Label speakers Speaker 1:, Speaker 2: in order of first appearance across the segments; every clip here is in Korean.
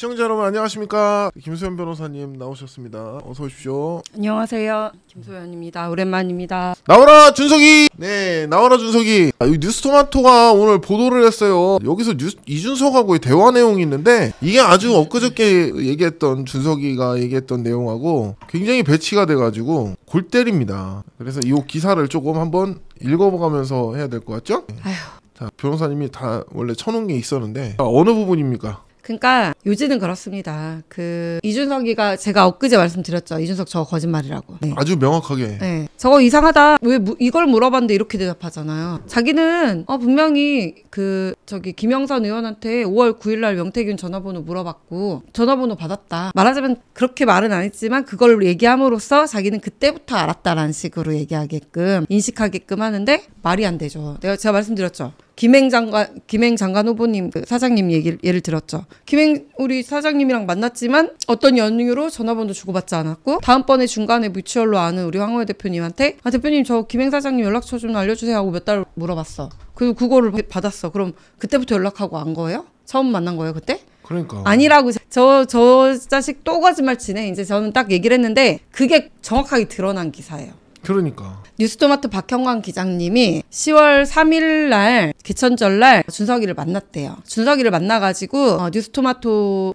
Speaker 1: 시청자 여러분 안녕하십니까 김소연 변호사님 나오셨습니다 어서 오십시오
Speaker 2: 안녕하세요 김소연입니다 오랜만입니다
Speaker 1: 나와라 준석이 네 나와라 준석이 아, 뉴스토마토가 오늘 보도를 했어요 여기서 뉴스, 이준석하고의 대화 내용이 있는데 이게 아주 엊그저께 얘기했던 준석이가 얘기했던 내용하고 굉장히 배치가 돼가지고 골 때립니다 그래서 이 기사를 조금 한번 읽어보면서 해야 될 것 같죠? 아휴 자, 변호사님이 다 원래 쳐놓은 게 있었는데 아, 어느 부분입니까?
Speaker 2: 그러니까 요지는 그렇습니다. 그 이준석이가 제가 엊그제 말씀드렸죠. 이준석 저 거짓말이라고.
Speaker 1: 네. 아주 명확하게.
Speaker 2: 네. 저거 이상하다. 왜 무, 이걸 물어봤는데 이렇게 대답하잖아요. 자기는 어, 분명히 그 저기 김영선 의원한테 5월 9일 날 명태균 전화번호 물어봤고 전화번호 받았다. 말하자면 그렇게 말은 안 했지만 그걸 얘기함으로써 자기는 그때부터 알았다라는 식으로 얘기하게끔 인식하게끔 하는데 말이 안 되죠. 내가 제가 말씀드렸죠. 김행 장관 김행 장관 후보님 그 사장님 얘기를 예를 들었죠. 김행 우리 사장님이랑 만났지만 어떤 연유로 전화번호 주고받지 않았고 다음번에 중간에 뮤추얼로 아는 우리 황호혜 대표님한테 아 대표님 저 김행 사장님 연락처 좀 알려주세요 하고 몇 달 물어봤어. 그리고 그거를 받았어. 그럼 그때부터 연락하고 안 거예요? 처음 만난 거예요 그때? 그러니까. 아니라고 저저 저 자식 또 거짓말 치네. 이제 저는 딱 얘기를 했는데 그게 정확하게 드러난 기사예요. 그러니까. 뉴스토마토 박형광 기장님이 10월 3일 날 개천절 날 준석이를 만났대요. 준석이를 만나가지고 어, 뉴스토마토와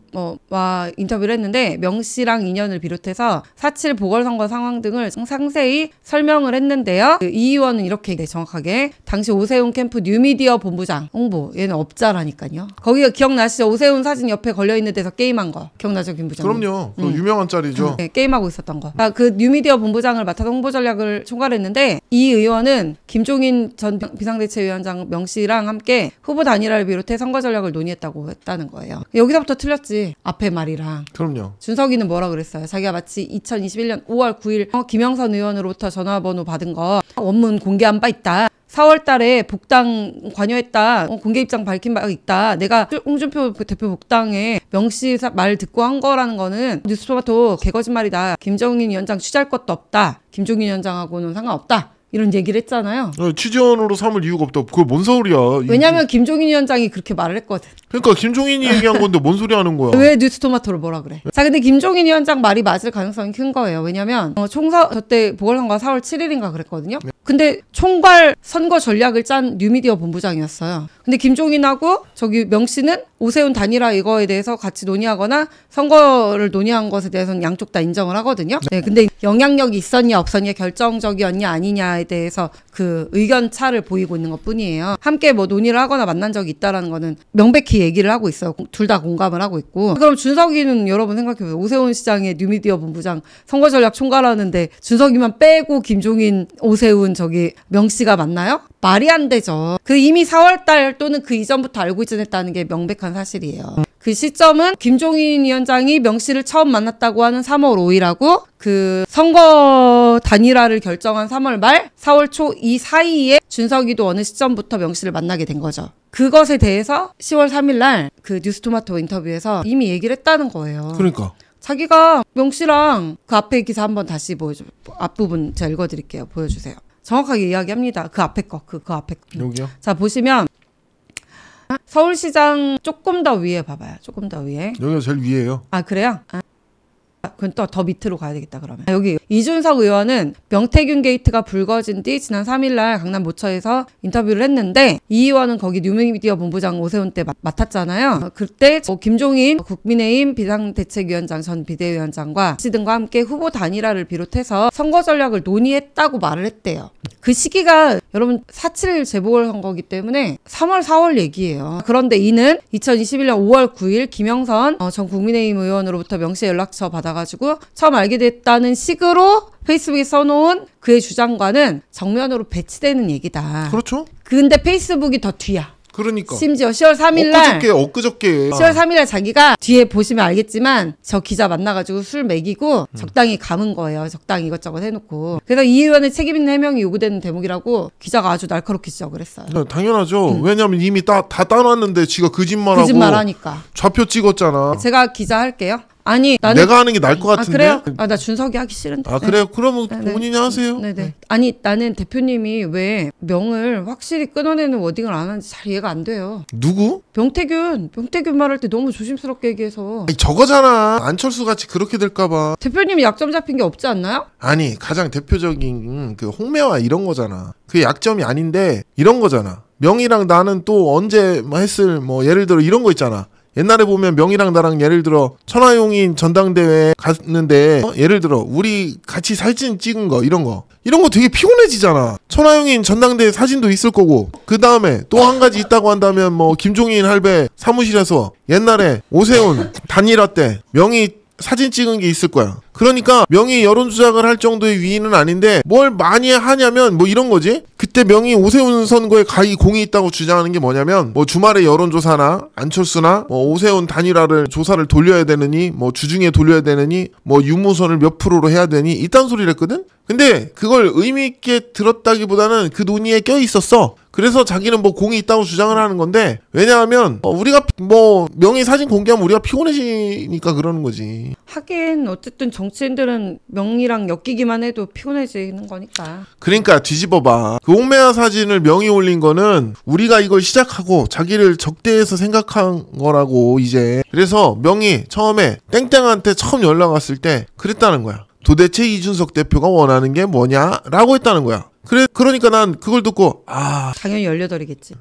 Speaker 2: 인터뷰를 했는데 명 씨랑 인연을 비롯해서 사칠 보궐선거 상황 등을 상세히 설명을 했는데요. 그 이 의원은 이렇게 네, 정확하게 당시 오세훈 캠프 뉴미디어 본부장 홍보 얘는 업자라니까요. 거기가 기억나시죠? 오세훈 사진 옆에 걸려있는 데서 게임한 거 기억나죠 김 부장? 그럼요.
Speaker 1: 그 응. 음. 유명한 짤이죠. 네,
Speaker 2: 게임하고 있었던 거. 아, 그 뉴미디어 본부장을 맡아서 홍보 전략을 총괄했는데 했는데 이 의원은 김종인 전 비상대책위원장 명 씨랑 함께 후보 단일화를 비롯해 선거 전략을 논의했다고 했다는 거예요. 여기서부터 틀렸지. 앞에 말이랑. 그럼요. 준석이는 뭐라 그랬어요? 자기가 마치 2021년 5월 9일 김영선 의원으로부터 전화번호 받은 거 원문 공개한 바 있다. 4월 달에 복당 관여했다. 어, 공개 입장 밝힌 바 있다. 내가 홍준표 대표 복당에 명시 말 듣고 한 거라는 거는 뉴스토마토 개거짓말이다. 김정인 위원장 취재할 것도 없다. 김종인 위원장하고는 상관없다. 이런 얘기를 했잖아요.
Speaker 1: 어, 취재원으로 삼을 이유가 없다. 그게 뭔 소리야.
Speaker 2: 왜냐면 김종인 위원장이 그렇게 말을 했거든.
Speaker 1: 그러니까 김종인이 얘기한 건데 뭔 소리 하는 거야. 왜
Speaker 2: 뉴스토마토를 뭐라 그래. 자 근데 김종인 위원장 말이 맞을 가능성이 큰 거예요. 왜냐면 어, 총사 저때 보궐선거 4월 7일인가 그랬거든요. 근데 총괄 선거 전략을 짠 뉴미디어 본부장이었어요. 근데 김종인하고 저기 명 씨는 오세훈 단일화 이거에 대해서 같이 논의하거나 선거를 논의한 것에 대해서는 양쪽 다 인정을 하거든요. 네, 근데 영향력이 있었냐 없었냐 결정적이었냐 아니냐에 대해서 그 의견 차를 보이고 있는 것 뿐이에요. 함께 뭐 논의를 하거나 만난 적이 있다라는 거는 명백히 얘기를 하고 있어요. 둘 다 공감을 하고 있고. 그럼 준석이는 여러분 생각해보세요. 오세훈 시장의 뉴미디어 본부장 선거 전략 총괄하는데 준석이만 빼고 김종인, 오세훈 저기 명씨가 맞나요? 말이 안 되죠. 그 이미 4월달 또는 그 이전부터 알고 있었다는 게 명백한 사실이에요. 그 시점은 김종인 위원장이 명씨를 처음 만났다고 하는 3월 5일하고 그 선거 단일화를 결정한 3월 말, 4월 초 이 사이에 준석이도 어느 시점부터 명씨를 만나게 된 거죠. 그것에 대해서 10월 3일 날그 뉴스토마토 인터뷰에서 이미 얘기를 했다는 거예요. 그러니까. 자기가 명씨랑 그 앞에 기사 한번 다시 보여줘. 앞부분 제가 읽어드릴게요. 보여주세요. 정확하게 이야기합니다. 그 앞에 거, 그, 그 앞에 거. 여기요? 자, 보시면 서울시장 조금 더 위에 봐봐요. 조금 더 위에.
Speaker 1: 여기가 제일 위에요.
Speaker 2: 아, 그래요? 아. 아, 그건 또 더 밑으로 가야 되겠다 그러면 여기 이준석 의원은 명태균 게이트가 불거진 뒤 지난 3일날 강남 모처에서 인터뷰를 했는데 이 의원은 거기 뉴미디어 본부장 오세훈 때 맡았잖아요 어, 그때 김종인 국민의힘 비상대책위원장 전 비대위원장과 씨등과 함께 후보 단일화를 비롯해서 선거 전략을 논의했다고 말을 했대요 그 시기가 여러분 4.7 재보궐선거기 때문에 3월 4월 얘기예요 그런데 이는 2021년 5월 9일 김영선 어, 전 국민의힘 의원으로부터 명시 연락처 받아 나가지고 처음 알게 됐다는 식으로 페이스북에 써놓은 그의 주장과는 정면으로 배치되는 얘기다. 그렇죠. 근데 페이스북이 더 뒤야.
Speaker 1: 그러니까. 심지어
Speaker 2: 10월 3일 날 엊그저께
Speaker 1: 엊그저께 10월
Speaker 2: 3일 날 자기가 뒤에 보시면 알겠지만 저 기자 만나 가지고 술 먹이고 음. 적당히 감은 거예요. 적당히 이것저것 해 놓고. 그래서 이 의원의 책임 있는 해명이 요구되는 대목이라고 기자가 아주 날카롭게 지적을 했어요.
Speaker 1: 네, 당연하죠. 음. 왜냐면 이미 다, 다 따놨는데 지가 거짓말하고 거짓말하니까. 좌표 찍었잖아.
Speaker 2: 제가 기자 할게요. 아니 나는 내가 하는 게 나을 것 아, 같은데. 아 그래요? 아나 준석이 하기 싫은데. 아 그래요? 그러면 네, 네. 본인이 하세요. 네네. 네. 네. 아니 나는 대표님이 왜 명을 확실히 끊어내는 워딩을 안 하는지 잘 이해가 안 돼요. 누구? 명태균 명태균 말할 때 너무 조심스럽게 얘기해서 아니,
Speaker 1: 저거잖아. 안철수 같이 그렇게 될까봐.
Speaker 2: 대표님이 약점 잡힌 게 없지 않나요?
Speaker 1: 아니 가장 대표적인 그 홍매화 이런 거잖아. 그게 약점이 아닌데 이런 거잖아. 명이랑 나는 또 언제 뭐 했을 뭐 예를 들어 이런 거 있잖아. 옛날에 보면 명이랑 나랑 예를 들어 천하용인 전당대회 갔는데 어? 예를 들어 우리 같이 사진 찍은 거 이런 거 이런 거 되게 피곤해지잖아. 천하용인 전당대회 사진도 있을 거고 그 다음에 또 한 가지 있다고 한다면 뭐 김종인 할배 사무실에서 옛날에 오세훈 단일화 때 명이 사진 찍은 게 있을 거야. 그러니까 명의 여론 조작을 할 정도의 위인은 아닌데 뭘 많이 하냐면 뭐 이런 거지. 그때 명의 오세훈 선거에 가히 공이 있다고 주장하는 게 뭐냐면 뭐 주말에 여론조사나 안철수나 뭐 오세훈 단일화를 조사를 돌려야 되느니 뭐 주중에 돌려야 되느니 뭐 유무선을 몇 프로로 해야 되니 이딴 소리를 했거든. 근데 그걸 의미 있게 들었다기보다는 그 논의에 껴 있었어. 그래서 자기는 뭐 공이 있다고 주장을 하는 건데 왜냐하면 어, 우리가 뭐 명의 사진 공개하면 우리가 피곤해지니까 그러는 거지.
Speaker 2: 하긴 어쨌든 정치인들은 명의랑 엮이기만 해도 피곤해지는 거니까.
Speaker 1: 그러니까 뒤집어봐. 그 홍매화 사진을 명의 올린 거는 우리가 이걸 시작하고 자기를 적대해서 생각한 거라고 이제. 그래서 명의 처음에 땡땡한테 처음 연락 왔을 때 그랬다는 거야. 도대체 이준석 대표가 원하는 게 뭐냐라고 했다는 거야. 그래 그러니까 난 그걸 듣고
Speaker 2: 아 당연히 18이겠지.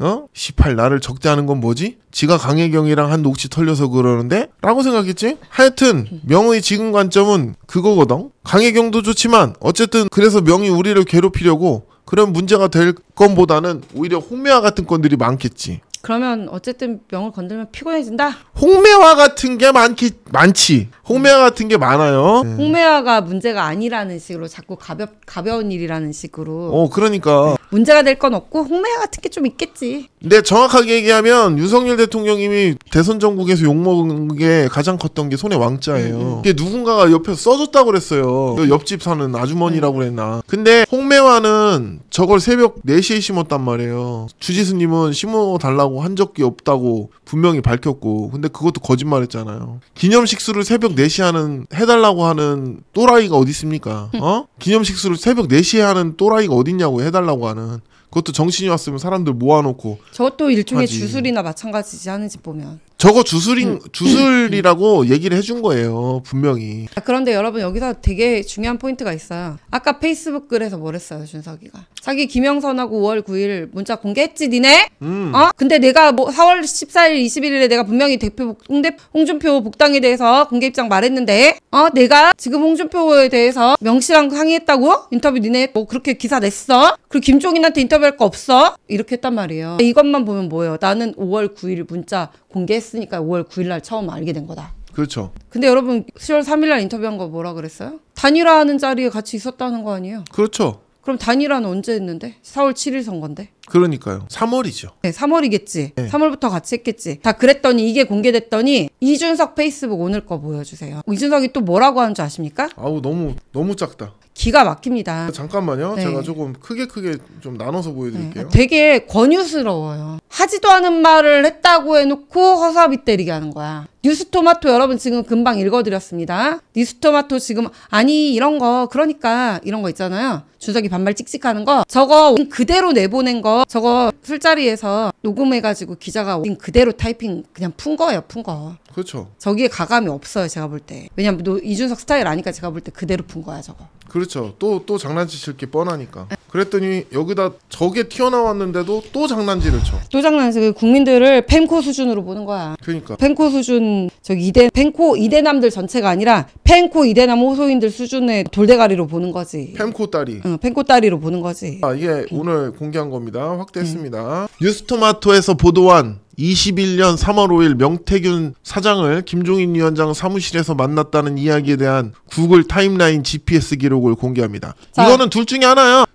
Speaker 1: 어? 18 나를 적대하는 건 뭐지? 지가 강혜경이랑 한 녹지 털려서 그러는데? 라고 생각했지? 하여튼 명의 지금 관점은 그거거든. 강혜경도 좋지만 어쨌든 그래서 명이 우리를 괴롭히려고 그런 문제가 될 건보다는 오히려 홍매화 같은 건들이 많겠지.
Speaker 2: 그러면 어쨌든 명을 건들면 피곤해진다.
Speaker 1: 홍매화 같은 게 많기 많지. 홍매화 음. 같은 게 많아요. 네.
Speaker 2: 홍매화가 문제가 아니라는 식으로 자꾸 가볍 가벼운 일이라는 식으로 어
Speaker 1: 그러니까.
Speaker 2: 문제가 될 건 없고 홍매화 같은 게 좀 있겠지.
Speaker 1: 근데 정확하게 얘기하면 윤석열 대통령님이 대선 전국에서 욕먹은 게 가장 컸던 게 손에 왕자예요. 이게 누군가가 옆에서 써줬다고 그랬어요. 그 옆집 사는 아주머니라고 그랬나. 근데 홍매화는 저걸 새벽 4시에 심었단 말이에요. 주지수님은 심어달라고 했다고 한 적이 없다고 분명히 밝혔고 근데 그것도 거짓말했잖아요. 기념식수를 새벽 4시 하는 해달라고 하는 또라이가 어디 있습니까? 어? 기념식수를 새벽 4시에 하는 또라이가 어딨냐고 해달라고 하는 그것도 정신이 왔으면 사람들 모아놓고
Speaker 2: 저것도 일종의 하지. 주술이나 마찬가지지 하는지 보면
Speaker 1: 저거 주술인 음. 주술이라고 얘기를 해준 거예요 분명히 아,
Speaker 2: 그런데 여러분 여기서 되게 중요한 포인트가 있어요. 아까 페이스북 글에서 뭐랬어요 준석이가 자기 김영선하고 5월 9일 문자 공개했지 니네? 음. 어? 근데 내가 뭐 4월 14일 21일에 내가 분명히 대표 홍대 홍준표 복당에 대해서 공개 입장 말했는데 어 내가 지금 홍준표에 대해서 명시한항의했다고 인터뷰 니네 뭐 그렇게 기사 냈어? 그리고 김종인한테 인터뷰할 거 없어? 이렇게 했단 말이에요. 이것만 보면 뭐예요? 나는 5월 9일 문자 공개했어. 했으니까 5월 9일 날 처음 알게 된 거다. 그렇죠. 근데 여러분 10월 3일 날 인터뷰한 거 뭐라 그랬어요? 단일화하는 자리에 같이 있었다는 거 아니에요? 그렇죠. 그럼 단일화는 언제 했는데? 4월 7일 선건데?
Speaker 1: 그러니까요. 3월이죠.
Speaker 2: 네, 3월이겠지. 네. 3월부터 같이 했겠지. 다 그랬더니 이게 공개됐더니 이준석 페이스북 오늘 거 보여주세요. 이준석이 또 뭐라고
Speaker 1: 하는 줄 아십니까? 아우 너무 너무 작다. 기가 막힙니다. 잠깐만요. 네. 제가 조금 크게 크게 좀 나눠서 보여드릴게요. 네. 되게 권유스러워요.
Speaker 2: 하지도 않은 말을 했다고 해놓고 허사비 때리게 하는 거야. 뉴스토마토 여러분 지금 금방 읽어드렸습니다. 뉴스토마토 지금 아니 이런 거 그러니까 이런 거 있잖아요. 준석이 반말 찍찍하는 거 저거 그대로 내보낸 거 저거 술자리에서 녹음해가지고 기자가 그대로 타이핑 그냥 푼 거예요 푼 거. 그렇죠. 저기에 가감이 없어요 제가 볼 때. 왜냐면 이준석 스타일 아니까 제가 볼 때 그대로 푼 거야 저거.
Speaker 1: 그렇죠. 또 또 장난치실 게 뻔하니까. 그랬더니 여기다 저게 튀어나왔는데도 또 장난질을 쳐.
Speaker 2: 또장난치서 그 국민들을 펜코 수준으로 보는 거야.
Speaker 1: 그러니까. 펜코
Speaker 2: 수준 저기 이대 펜코 이대남들 전체가 아니라 펜코 이대남 호소인들 수준의 돌대가리로 보는 거지. 펜코 딸이. 응, 어, 펜코 딸이로 보는 거지. 아,
Speaker 1: 이게 오늘 공개한 겁니다. 확대했습니다. 음. 뉴스토마토에서 보도한 21년 3월 5일 명태균 사장을 김종인 위원장 사무실에서 만났다는 이야기에 대한 구글 타임라인 GPS 기록을 공개합니다. 자. 이거는 둘 중에 하나야.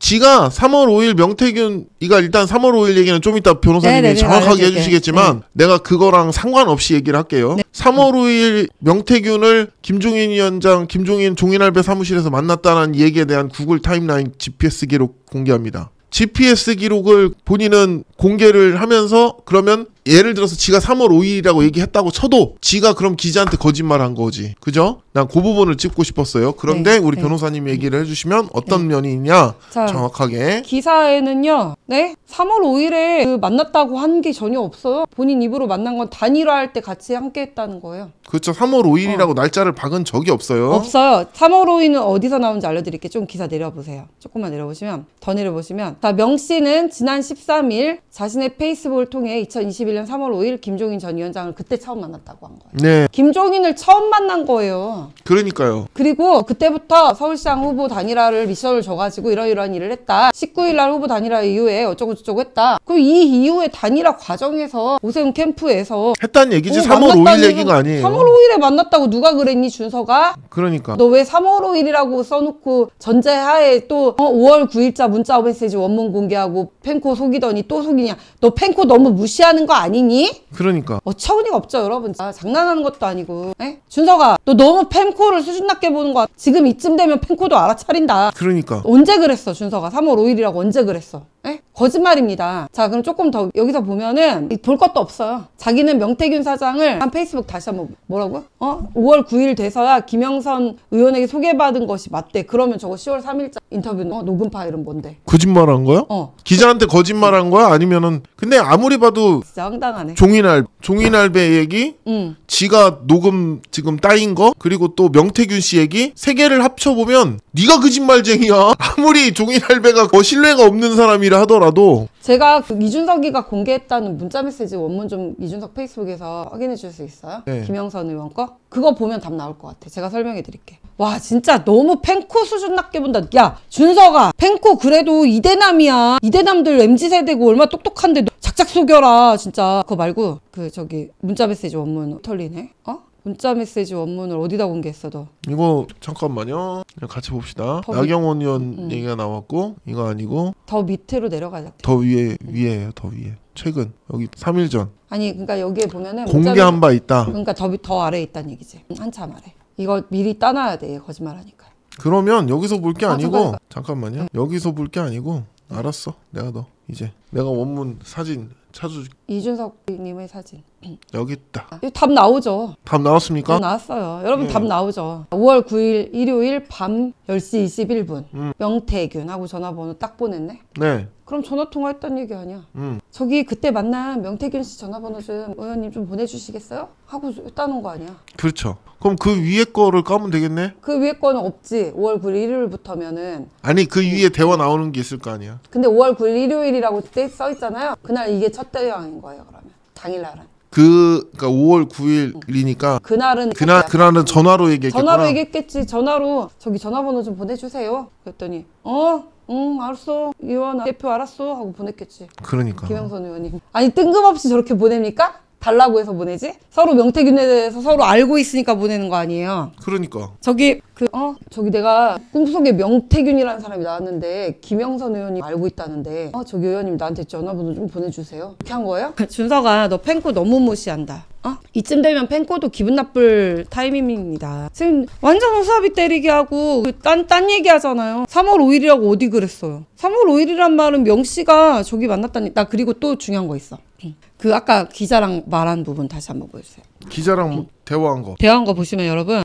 Speaker 1: 지가 3월 5일 명태균 이가 일단 3월 5일 얘기는 좀 이따 변호사님이 네네네, 네, 네, 정확하게 해주시겠지만 네. 내가 그거랑 상관없이 얘기를 할게요. 네. 3월 5일 명태균을 김종인 위원장 김종인 종인알배 사무실에서 만났다는 얘기에 대한 구글 타임라인 GPS 기록 공개합니다. GPS 기록을 본인은 공개를 하면서 그러면 예를 들어서 지가 3월 5일이라고 얘기했다고 쳐도 지가 그럼 기자한테 거짓말한 거지. 그죠? 난 그 부분을 찍고 싶었어요. 그런데 네, 우리 네. 변호사님 얘기를 해주시면 어떤 네. 면이 있냐 자, 정확하게
Speaker 2: 기사에는요. 네, 3월 5일에 그 만났다고 한 게 전혀 없어요. 본인 입으로 만난 건 단일화할 때 같이 함께했다는 거예요.
Speaker 1: 그렇죠. 3월 5일이라고 어. 날짜를 박은 적이 없어요.
Speaker 2: 없어요. 3월 5일은 어디서 나온지 알려드릴게요. 좀 기사 내려보세요. 조금만 내려보시면 더 내려보시면 자명 씨는 지난 13일 자신의 페이스북을 통해 2021 2 1년 3월 5일 김종인 전 위원장을 그때 처음 만났다고
Speaker 1: 한 거예요. 네.
Speaker 2: 김종인을 처음 만난 거예요.
Speaker 1: 그러니까요.
Speaker 2: 그리고 그때부터 서울시장 후보 단일화를 미션을 줘가지고 이러이러한 일을 했다. 19일 날 후보 단일화 이후에 어쩌고저쩌고 했다. 그리고 이 이후에 단일화 과정에서 오세훈 캠프에서 했단 얘기지 어, 3월 5일 얘기가 아니에요. 3월 5일에 만났다고 누가 그랬니 준서가?
Speaker 1: 그러니까. 너
Speaker 2: 왜 3월 5일이라고 써놓고 전제하에 또 어, 5월 9일자 문자 메시지 원문 공개하고 팬코 속이더니 또 속이냐. 너팬코 너무 무시하는 거 아니니? 그러니까 어처구니가 뭐 없죠 여러분 아, 장난하는 것도 아니고 에? 준서가 너 너무 팬코를 수준 낮게 보는 거야 지금 이쯤 되면 팬코도 알아차린다 그러니까 언제 그랬어 준서가 3월 5일이라고 언제 그랬어 에? 거짓말입니다. 자 그럼 조금 더 여기서 보면은 볼 것도 없어요. 자기는 명태균 사장을 한 페이스북 다시 한번 뭐라고 어? 5월 9일 돼서야 김영선 의원에게 소개받은 것이 맞대. 그러면 저거 10월 3일자 인터뷰 어, 녹음 파일은 뭔데?
Speaker 1: 거짓말한 거야? 어. 기자한테 거짓말한 거야? 아니면은 근데 아무리 봐도 진짜 황당하네. 종이날 종이날배 얘기, 응. 지가 녹음 지금 따인 거, 그리고 또 명태균 씨 얘기 세 개를 합쳐 보면 네가 거짓말쟁이야. 아무리 종이날배가 거 신뢰가 없는 사람이라 하더라도. 하도
Speaker 2: 제가 그 이준석이가 공개했다는 문자 메시지 원문 좀 이준석 페이스북에서 확인해 주실 수 있어요? 네. 김영선 의원 거? 그거 보면 답 나올 것 같아. 제가 설명해 드릴게. 와 진짜 너무 팬코 수준 낮게 본다. 야 준서가 팬코 그래도 이대남이야. 이대남들 MZ세대고 얼마나 똑똑한데 작작 속여라 진짜. 그거 말고 그 저기 문자 메시지 원문 털리네. 어? 문자 메시지 원문을 어디다 공개했어 너?
Speaker 1: 이거 잠깐만요. 같이 봅시다. 나경원 위... 의원 음. 얘기가 나왔고 이거 아니고
Speaker 2: 더 밑으로 내려가자.
Speaker 1: 더 위에 위에요. 더 위에. 최근 여기 3일 전.
Speaker 2: 아니 그러니까 여기에 보면은 공개한 문자를... 바 있다. 그러니까 더, 더 아래에 있다는 얘기지. 음, 한참 아래. 이거 미리 따놔야 돼. 거짓말하니까.
Speaker 1: 그러면 여기서 볼 게 아, 니고 잠깐만요. 응. 여기서 볼 게 아니고 알았어. 내가 너 이제 내가 원문 사진 찾아주
Speaker 2: 이준석님의 사진
Speaker 1: 여기 있다
Speaker 2: 아, 답 나오죠
Speaker 1: 답 나왔습니까? 네, 나왔어요 여러분 예. 답
Speaker 2: 나오죠 5월 9일 일요일 밤 10시 21분 음. 명태균하고 전화번호 딱 보냈네 네 그럼 전화 통화했단 얘기 아니야. 음. 저기 그때 만난 명태균 씨 전화번호 좀 의원님 좀 보내주시겠어요? 하고 따는 거 아니야.
Speaker 1: 그렇죠. 그럼 그 위에 거를 까면 되겠네?
Speaker 2: 그 위에 거는 없지. 5월 9일 일요일부터면은.
Speaker 1: 아니 그 위에 대화 나오는 게 있을 거 아니야.
Speaker 2: 근데 5월 9일 일요일이라고 써 있잖아요. 그날 이게 첫 대화인 거예요. 그러면 당일날은.
Speaker 1: 그 그러니까 5월 9일이니까 그날은 그날 그날은 전화로 얘기했겠 전화로
Speaker 2: 얘기했겠지. 전화로 저기 전화번호 좀 보내주세요. 그랬더니 어응 알았어 이완 대표 알았어 하고 보냈겠지 그러니까 김영선 의원님 아니 뜬금없이 저렇게 보냅니까? 달라고 해서 보내지? 서로 명태균에 대해서 서로 알고 있으니까 보내는 거 아니에요 그러니까 저기 그 어 저기 내가 꿈속에 명태균이라는 사람이 나왔는데 김영선 의원님 알고 있다는데 어 저기 의원님 나한테 전화번호 좀 보내주세요 이렇게 한 거예요? 준서가 너 팬코 너무 무시한다 어? 이쯤 되면 팬코도 기분 나쁠 타이밍입니다. 지금 완전 허사비 때리게 하고 그 딴, 딴 얘기 하잖아요. 3월 5일이라고 어디 그랬어요. 3월 5일이란 말은 명씨가 저기 만났다니. 나 그리고 또 중요한 거 있어. 그 아까 기자랑 말한 부분 다시 한번 보여주세요.
Speaker 1: 기자랑 응. 뭐 대화한 거.
Speaker 2: 대화한 거 보시면 여러분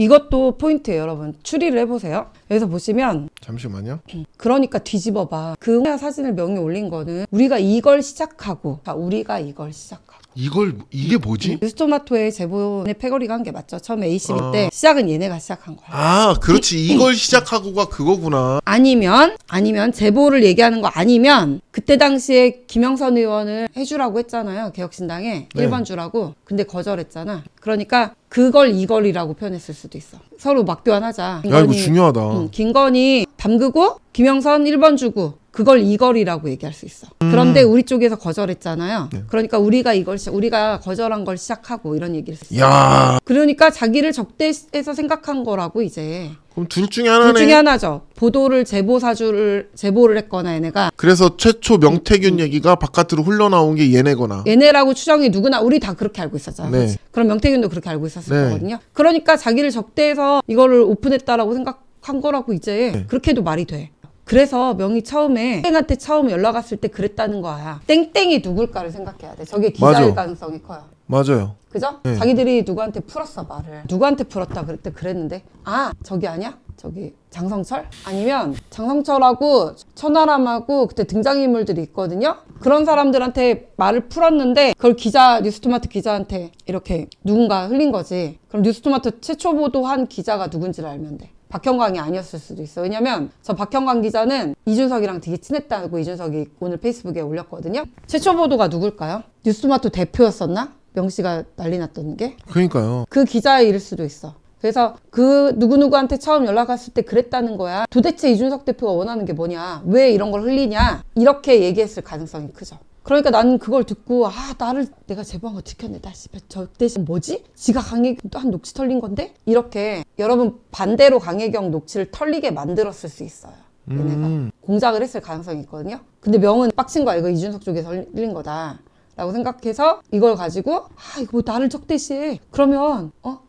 Speaker 2: 이것도 포인트예요 여러분 추리를 해보세요 여기서 보시면 잠시만요 그러니까 뒤집어봐 그 사진을 명에 올린 거는 우리가 이걸 시작하고 자, 아, 우리가 이걸 시작하고
Speaker 1: 이걸 뭐, 이게 뭐지? 네,
Speaker 2: 뉴스토마토의 제본의 패거리가 한 게 맞죠. 처음 AC 아. 때 시작은 얘네가 시작한 거야.
Speaker 1: 아, 그렇지. 이걸 시작하고가 그거구나.
Speaker 2: 아니면 아니면 제보를 얘기하는 거 아니면 그때 당시에 김영선 의원을 해주라고 했잖아요. 개혁신당에 네. 1번 주라고. 근데 거절했잖아. 그러니까 그걸 이걸이라고 표현했을 수도 있어. 서로 막교환하자. 야 이거 중요하다. 응, 김건희 담그고 김영선 1번 주고 그걸 이걸이라고 얘기할 수 있어. 그런데 음. 우리 쪽에서 거절했잖아요. 네. 그러니까 우리가 이걸 시작, 우리가 거절한 걸 시작하고 이런 얘기를 했어요. 야. 그러니까 자기를 적대해서 생각한 거라고 이제.
Speaker 1: 그럼 둘 중에 하나네. 둘 중에 하나죠.
Speaker 2: 보도를 제보 사주를 제보를 했거나 얘네가.
Speaker 1: 그래서 최초 명태균 음. 얘기가 바깥으로 흘러나온 게 얘네거나.
Speaker 2: 얘네라고 추정이 누구나 우리 다 그렇게 알고 있었잖아요. 네. 그럼 명태균도 그렇게 알고 있었을 네. 거거든요. 그러니까 자기를 적대해서 이거를 오픈했다라고 생각. 한 거라고 이제 네. 그렇게 해도 말이 돼. 그래서 명이 처음에 땡한테 처음 연락 왔을 때 그랬다는 거야. 땡땡이 누굴까를 생각해야 돼. 저게 기자일 맞아. 가능성이 커요. 맞아요. 그죠? 네. 자기들이 누구한테 풀었어 말을. 누구한테 풀었다 그때 랬 그랬는데 아 저기 아니야? 저기 장성철? 아니면 장성철하고 천하람하고 그때 등장인물들이 있거든요? 그런 사람들한테 말을 풀었는데 그걸 기자 뉴스토마트 기자한테 이렇게 누군가 흘린 거지. 그럼 뉴스토마트 최초 보도한 기자가 누군지를 알면 돼. 박형광이 아니었을 수도 있어. 요 왜냐면 저 박형광 기자는 이준석이랑 되게 친했다고 이준석이 오늘 페이스북에 올렸거든요. 최초 보도가 누굴까요? 뉴스마토 대표였었나? 명씨가 난리 났던 게? 그러니까요. 그 기자의 일일 수도 있어. 그래서 그 누구누구한테 처음 연락했을 때 그랬다는 거야. 도대체 이준석 대표가 원하는 게 뭐냐? 왜 이런 걸 흘리냐? 이렇게 얘기했을 가능성이 크죠. 그러니까 나는 그걸 듣고 아 나를 내가 제보한 거 들켰네 나씨저 대신 뭐지? 지가 강혜경 또 한 녹취 털린 건데? 이렇게 여러분 반대로 강혜경 녹취를 털리게 만들었을 수 있어요 얘네가 음. 공작을 했을 가능성이 있거든요 근데 명은 빡친 거야 이거 이준석 쪽에서 흘린 거다 라고 생각해서 이걸 가지고 아 이거 뭐 나를 적대시해 그러면 어?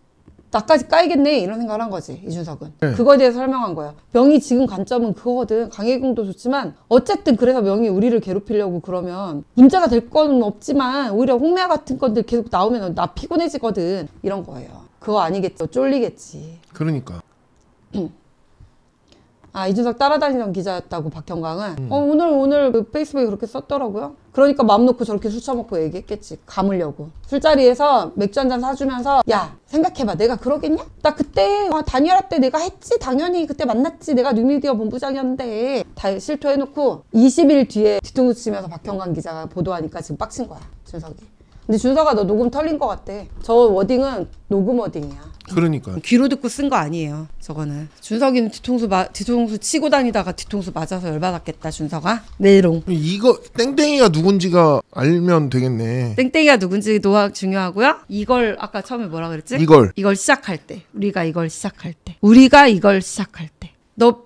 Speaker 2: 나까지 까이겠네 이런 생각을 한 거지 이준석은 네. 그거에 대해서 설명한 거예요 명희 지금 관점은 그거거든 강혜경도 좋지만 어쨌든 그래서 명희 우리를 괴롭히려고 그러면 문제가 될 건 없지만 오히려 홍매화 같은 건들 계속 나오면 나 피곤해지거든 이런 거예요 그거 아니겠지 쫄리겠지 그러니까 아 이준석 따라다니던 기자였다고 박형광은 음. 어 오늘 오늘 그 페이스북에 그렇게 썼더라고요 그러니까 마음 놓고 저렇게 술 처먹고 얘기했겠지 감으려고 술자리에서 맥주 한 잔 사주면서 야 생각해봐 내가 그러겠냐? 나 그때 아, 단일화 때 내가 했지 당연히 그때 만났지 내가 뉴미디어 본부장이었는데 다 실토해놓고 20일 뒤에 뒤통수 치면서 박형광 기자가 보도하니까 지금 빡친 거야 준석이 근데 준서가 너 녹음 털린 것 같아. 저 워딩은 녹음 워딩이야. 그러니까 귀로 듣고 쓴 거 아니에요. 저거는 준석이는 뒤통수 마, 뒤통수 치고 다니다가 뒤통수 맞아서 열받았겠다. 준서가
Speaker 1: 내롱. 이거 땡땡이가 누군지가 알면 되겠네.
Speaker 2: 땡땡이가 누군지도 중요하고요. 이걸 아까 처음에 뭐라 그랬지? 이걸 이걸 시작할 때 우리가 이걸 시작할 때 우리가 이걸 시작할 때너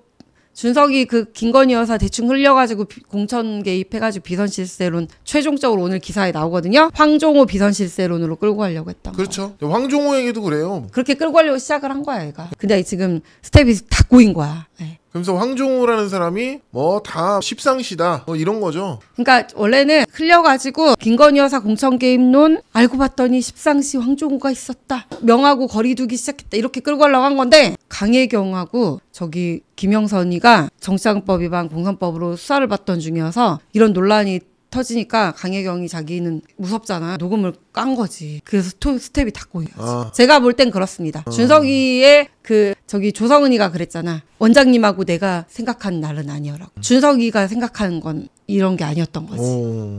Speaker 2: 준석이 그 김건희 여사 대충 흘려가지고 비, 공천 개입해가지고 비선 실세론 최종적으로 오늘 기사에 나오거든요. 황종호 비선 실세론으로 끌고 가려고 했다 그렇죠. 거. 황종호 얘기도 그래요. 그렇게 끌고 가려고 시작을 한 거야 얘가. 근데 지금 스텝이 다 꼬인 거야. 네.
Speaker 1: 그래서 황종우라는 사람이 뭐 다 십상시다 뭐 이런 거죠.
Speaker 2: 그러니까 원래는 흘려가지고 김건희 여사 공천게임론 알고 봤더니 십상시 황종우가 있었다. 명하고 거리두기 시작했다. 이렇게 끌고 가려고 한 건데 강혜경하고 저기 김영선이가 정치자금법 위반 공선법으로 수사를 받던 중이어서 이런 논란이 터지니까 강혜경이 자기는 무섭잖아. 녹음을 깐 거지. 그래서 토, 스텝이 다고요 아. 제가 볼 땐 그렇습니다. 아. 준석이의 그 저기 조성은이가 그랬잖아. 원장님하고 내가 생각한 날은 아니어라고. 음. 준석이가 생각하는 건 이런 게 아니었던 거지.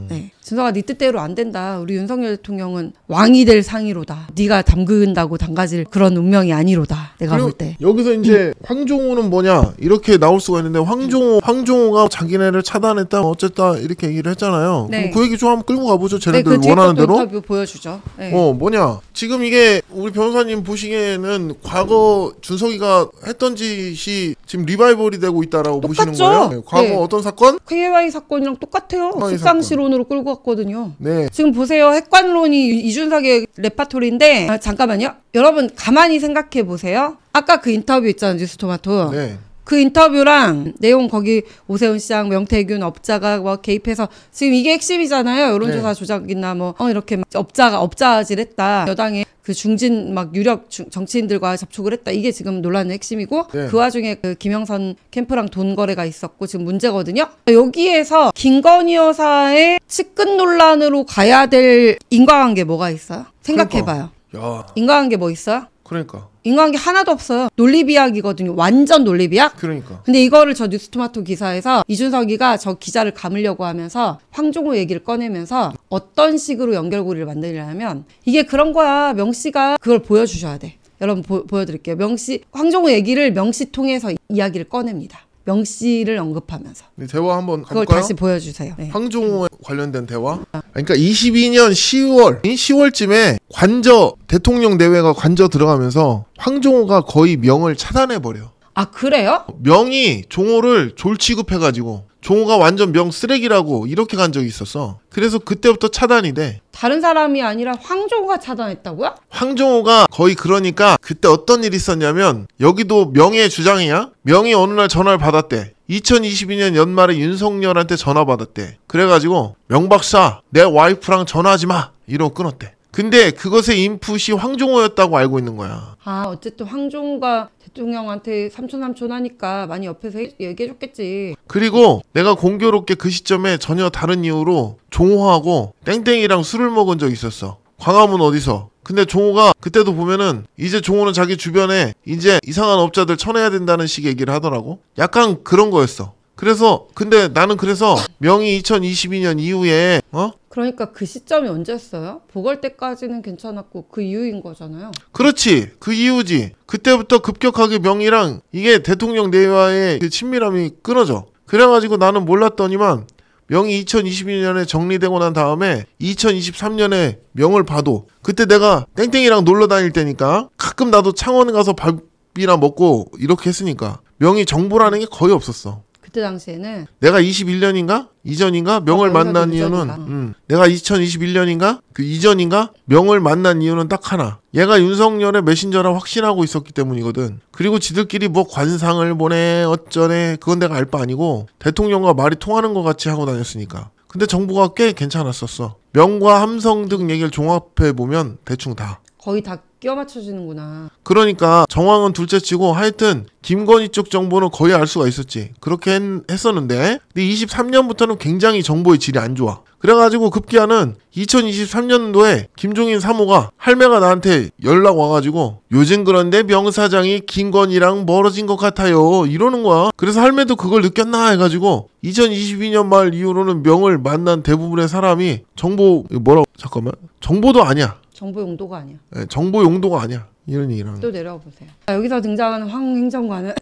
Speaker 2: 네. 준석아 네 뜻대로 안 된다. 우리 윤석열 대통령은 왕이 될 상이로다. 네가 담근다고 담가질 그런 운명이 아니로다. 내가 볼 때.
Speaker 1: 여기서 이제 음. 황종호는 뭐냐 이렇게 나올 수가 있는데 황종호 음. 황종호가 자기네를 차단했다 어쨌다 이렇게 얘기를 했잖아요. 네. 그 얘기 좀 한번 끌고 가보죠. 쟤네들 네, 그 원하는 대로. 보여 보여주죠. 네. 어 뭐냐 지금 이게 우리 변호사님 보시기에는 과거 준석이가 했던 짓이 지금 리바이벌이 되고 있다라고 똑같죠? 보시는 거예요? 네. 과거 네. 어떤 사건? KY 사건이랑 똑같아요. 십상실론으로 끌고 갔거든요. 네.
Speaker 2: 지금 보세요 핵관론이 이준석의 레파토리인데 아, 잠깐만요. 여러분 가만히 생각해 보세요. 아까 그 인터뷰 있잖아요 뉴스토마토. 네. 그 인터뷰랑 내용 거기 오세훈 시장, 명태균 업자가 뭐 개입해서 지금 이게 핵심이잖아요. 여론조사 네. 조작이나 뭐 어, 이렇게 업자가 업자질했다. 여당의 그 중진 막 유력 중, 정치인들과 접촉을 했다. 이게 지금 논란의 핵심이고 네. 그 와중에 그 김영선 캠프랑 돈 거래가 있었고 지금 문제거든요. 여기에서 김건희 여사의 측근 논란으로 가야 될 인과관계 뭐가 있어요? 생각해봐요. 그러니까. 인과관계 뭐 있어요? 그러니까. 인간계 하나도 없어요. 논리비약이거든요. 완전 논리비약. 그러니까. 근데 이거를 저 뉴스토마토 기사에서 이준석이가 저 기자를 감으려고 하면서 황종호 얘기를 꺼내면서 어떤 식으로 연결고리를 만들려면 이게 그런 거야. 명 씨가 그걸 보여주셔야 돼. 여러분 보, 여드릴게요 명씨 황종호 얘기를 명씨 통해서 이야기를 꺼냅니다.
Speaker 1: 명 씨를 언급하면서 네, 대화 한번 가볼까요? 다시 보여주세요. 네. 황종호에 관련된 대화. 아, 그러니까 22년 10월 10월쯤에 관저 대통령 대회가 관저 들어가면서 황종호가 거의 명을 차단해 버려. 아 그래요? 명이 종호를 졸 취급해가지고 종호가 완전 명 쓰레기라고 이렇게 간 적이 있었어. 그래서 그때부터 차단이 돼.
Speaker 2: 다른 사람이 아니라 황종호가 차단했다고요?
Speaker 1: 황종호가 거의 그러니까 그때 어떤 일이 있었냐면 여기도 명의의 주장이야? 명이 어느 날 전화를 받았대. 2022년 연말에 윤석열한테 전화 받았대. 그래가지고 명박사 내 와이프랑 전화하지 마 이러고 끊었대. 근데 그것의 인풋이 황종호였다고 알고 있는 거야.
Speaker 2: 아 어쨌든 황종호가 대통령한테 삼촌 삼촌 하니까 많이 옆에서 얘기해줬겠지.
Speaker 1: 그리고 내가 공교롭게 그 시점에 전혀 다른 이유로 종호하고 땡땡이랑 술을 먹은 적 있었어. 광화문 어디서? 근데 종호가 그때도 보면은 이제 종호는 자기 주변에 이제 이상한 업자들 쳐내야 된다는 식의 얘기를 하더라고. 약간 그런 거였어. 그래서 근데 나는 그래서 명이 2022년 이후에 어
Speaker 2: 그러니까 그 시점이 언제였어요? 보궐 때까지는 괜찮았고 그 이유인 거잖아요.
Speaker 1: 그렇지. 그 이유지. 그때부터 급격하게 명의랑 이게 대통령 내와의 그 친밀함이 끊어져. 그래가지고 나는 몰랐더니만 명이 2022년에 정리되고 난 다음에 2023년에 명을 봐도 그때 내가 땡땡이랑 놀러 다닐 때니까 가끔 나도 창원 가서 밥이나 먹고 이렇게 했으니까 명이 정보라는 게 거의 없었어.
Speaker 2: 그때 당시에는
Speaker 1: 내가 21년인가 이전인가 명을 어, 만난 이유는 음, 내가 2021년인가 그 이전인가 명을 만난 이유는 딱 하나. 얘가 윤석열의 메신저라 확신하고 있었기 때문이거든. 그리고 지들끼리 뭐 관상을 보내 어쩌네 그건 내가 알 바 아니고 대통령과 말이 통하는 것 같이 하고 다녔으니까. 근데 정보가 꽤 괜찮았었어. 명과 함성 등 얘기를 종합해 보면 대충 다.
Speaker 2: 거의 다 끼워
Speaker 1: 맞춰주는구나. 그러니까 정황은 둘째치고 하여튼 김건희 쪽 정보는 거의 알 수가 있었지. 그렇게 했, 었는데 근데 23년부터는 굉장히 정보의 질이 안 좋아. 그래가지고 급기야는 2023년도에 김종인 사모가 할매가 나한테 연락 와가지고 요즘 그런데 명 사장이 김건희랑 멀어진 것 같아요 이러는 거야. 그래서 할매도 그걸 느꼈나 해가지고 2022년 말 이후로는 명을 만난 대부분의 사람이 정보 뭐라고 잠깐만 정보도 아니야.
Speaker 2: 정보 용도가 아니야.
Speaker 1: 네, 정보 용도가 아니야. 이런 얘기랑. 또
Speaker 2: 내려와 보세요. 아, 여기서 등장하는 황 행정관은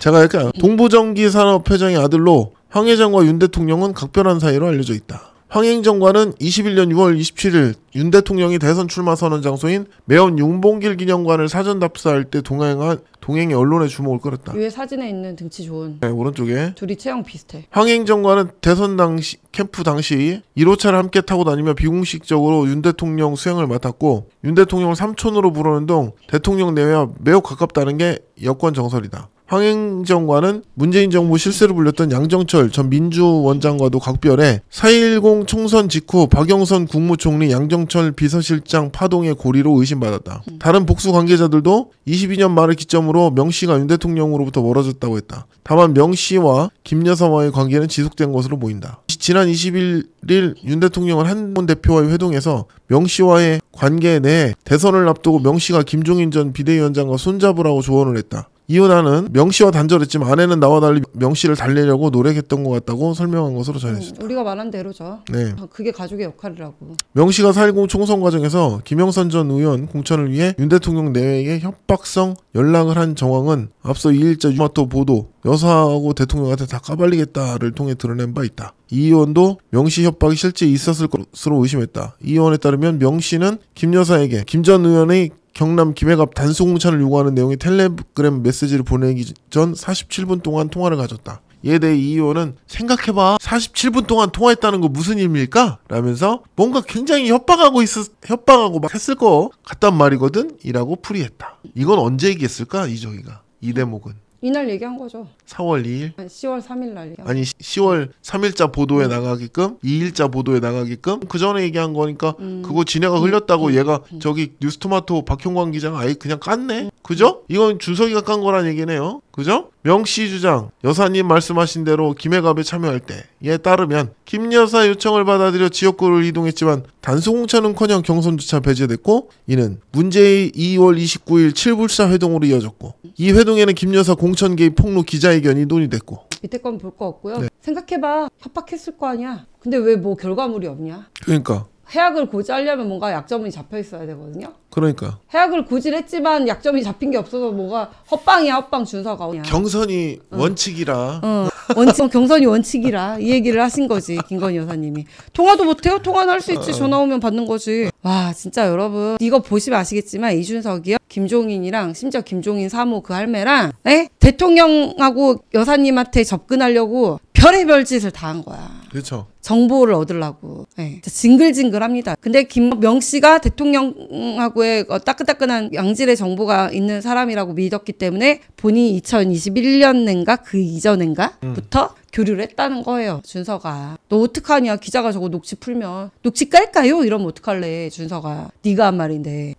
Speaker 1: 제가 할까요? 동부전기 산업 회장의 아들로 황 회장과 윤 대통령은 각별한 사이로 알려져 있다. 황행정관은 21년 6월 27일 윤 대통령이 대선 출마 선언 장소인 매원 윤봉길 기념관을 사전 답사할 때 동행한 동행의 언론의 주목을 끌었다.
Speaker 2: 위에 사진에 있는 등치 좋은.
Speaker 1: 네, 오른쪽에.
Speaker 2: 둘이 체형 비슷해.
Speaker 1: 황행정관은 대선 당시 캠프 당시 1호차를 함께 타고 다니며 비공식적으로 윤 대통령 수행을 맡았고 윤 대통령을 삼촌으로 부르는 등 대통령 내외와 매우 가깝다는 게 여권 정설이다. 황행정과는 문재인 정부 실세를 불렸던 양정철 전 민주원장과도 각별해 4.10 총선 직후 박영선 국무총리 양정철 비서실장 파동의 고리로 의심받았다. 음. 다른 복수 관계자들도 22년 말을 기점으로 명씨가 윤 대통령으로부터 멀어졌다고 했다. 다만 명씨와 김여사와의 관계는 지속된 것으로 보인다. 지난 21일 윤 대통령은 한문 대표와의 회동에서 명씨와의 관계 내에 대선을 앞두고 명씨가 김종인 전 비대위원장과 손잡으라고 조언을 했다. 이혼하는 명시와 단절했지만 아내는 나와 달리 명시를 달래려고 노력했던 것 같다고 설명한 것으로 전해진다.
Speaker 2: 음, 우리가 말한 대로죠. 네. 아, 그게 가족의 역할이라고.
Speaker 1: 명시가 살고 총선 과정에서 김영선 전 의원 공천을 위해 윤 대통령 내외에 게 협박성 연락을 한 정황은 앞서 2일자 유마토 보도 여사하고 대통령한테 다 까발리겠다를 통해 드러낸 바 있다. 이 의원도 명시 협박이 실제 있었을 것으로 의심했다. 이 의원에 따르면 명시는 김 여사에게 김 전 의원의 경남 김해갑 단속공찬을 요구하는 내용의 텔레그램 메시지를 보내기 전 47분 동안 통화를 가졌다. 이에 대해 이 의원은 생각해봐 47분 동안 통화했다는 거 무슨 일입니까? 라면서 뭔가 굉장히 협박하고 있었 협박하고 막 했을 거 같단 말이거든 이라고 풀이했다 이건 언제 얘기했을까 이정희가 이 대목은
Speaker 2: 이날 얘기한 거죠.
Speaker 1: 4월 2일? 아니,
Speaker 2: 10월 3일 날 얘기한
Speaker 1: 아니 10월 3일자 보도에 음. 나가게끔 2일자 보도에 나가게끔 그 전에 얘기한 거니까 음. 그거 진해가 흘렸다고 음. 음. 얘가 저기 뉴스토마토 박형광 기자가 아예 그냥 깠네? 그죠? 이건 준석이가 깐 거란 얘기네요. 그죠? 명씨 주장 여사님 말씀하신 대로 김해갑에 참여할 때에 따르면 김 여사 요청을 받아들여 지역구를 이동했지만 단수공차는커녕 경선조차 배제됐고 이는 문제의 2월 29일 7불사 회동으로 이어졌고 이 회동에는 김 여사 공천 개입 폭로 기자회견이 논의됐고
Speaker 2: 밑에 건 볼 거 없고요. 네. 생각해봐 협박했을 거 아니야. 근데 왜 뭐 결과물이 없냐? 그러니까 해약을 고지하려면 뭔가 약점이 잡혀 있어야 되거든요. 그러니까요. 해악을 고지했지만 약점이 잡힌 게 없어서 뭐가 헛방이야 헛방 준서가. 그냥.
Speaker 1: 경선이 응. 원칙이라.
Speaker 2: 응. 원칙 경선이 원칙이라 이 얘기를 하신 거지 김건희 여사님이 통화도 못해요 통화는 할 수 있지 어. 전화 오면 받는 거지 와 진짜 여러분 이거 보시면 아시겠지만 이준석이요 김종인이랑 심지어 김종인 사모 그 할매랑 에? 네? 대통령하고 여사님한테 접근하려고 별의별 짓을 다 한 거야. 그렇죠. 정보를 얻으려고. 예. 징글징글합니다. 근데 김명 씨가 대통령하고의 어, 따끈따끈한 양질의 정보가 있는 사람이라고 믿었기 때문에 본인이 2021년인가 그 이전인가부터 음. 교류를 했다는 거예요. 준서가. 너 어떡하냐. 기자가 저거 녹취 풀면. 녹취 깔까요? 이러면 어떡할래. 준서가. 네가 한 말인데.